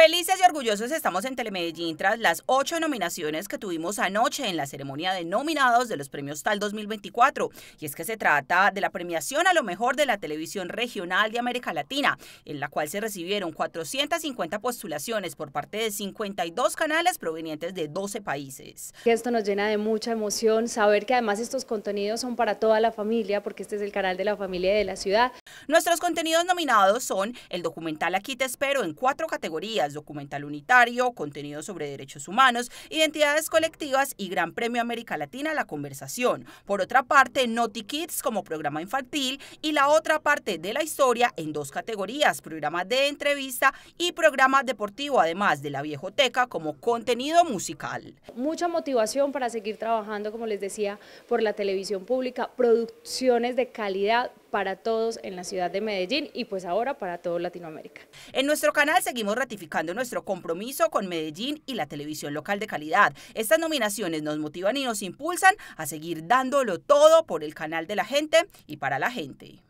Felices y orgullosos estamos en Telemedellín tras las ocho nominaciones que tuvimos anoche en la ceremonia de nominados de los premios TAL 2024. Y es que se trata de la premiación a lo mejor de la televisión regional de América Latina, en la cual se recibieron 450 postulaciones por parte de 52 canales provenientes de 12 países. Esto nos llena de mucha emoción saber que además estos contenidos son para toda la familia, porque este es el canal de la familia y de la ciudad. Nuestros contenidos nominados son el documental Aquí te espero en cuatro categorías Documental Unitario, contenido sobre derechos humanos, identidades colectivas y Gran Premio América Latina La Conversación. Por otra parte, Naughty Kids como programa infantil y la otra parte de la historia en dos categorías, programa de entrevista y programa deportivo, además de la viejoteca como contenido musical. Mucha motivación para seguir trabajando, como les decía, por la televisión pública, producciones de calidad para todos en la ciudad de Medellín y pues ahora para todo Latinoamérica. En nuestro canal seguimos ratificando nuestro compromiso con Medellín y la televisión local de calidad. Estas nominaciones nos motivan y nos impulsan a seguir dándolo todo por el canal de la gente y para la gente.